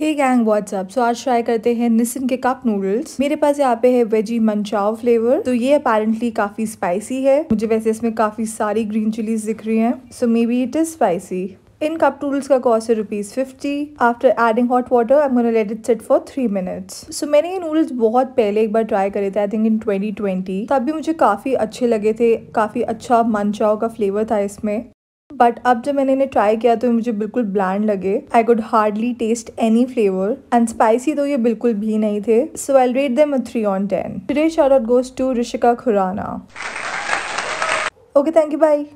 हे gang WhatsApp सो आज try करते हैं निसिन के कप नूडल्स मेरे पास यहाँ पे है वेजी मंचाव फ्लेवर तो ये अपेरेंटली काफी स्पाइसी है मुझे वैसे इसमें काफी सारी ग्रीन चिलीज दिख रही हैं so maybe it is spicy इन कप नूडल्स का कॉस्ट है rupees fifty after adding hot water I मोन let it set for three minutes so मैंने ये नूडल्स बहुत पहले एक बार ट्राई करे थे आई थिंक इन ट्वेंटी तब भी मुझे काफी अच्छे लगे थे काफी अच्छा मनचाव का फ्लेवर था इसमें बट अब जब मैंने इन्हें ट्राई किया तो मुझे बिल्कुल ब्लैंड लगे I could hardly taste any flavour and spicy तो ये बिल्कुल भी नहीं थे so I rate them three on ten today shout out goes to Rishika Khurana okay thank you by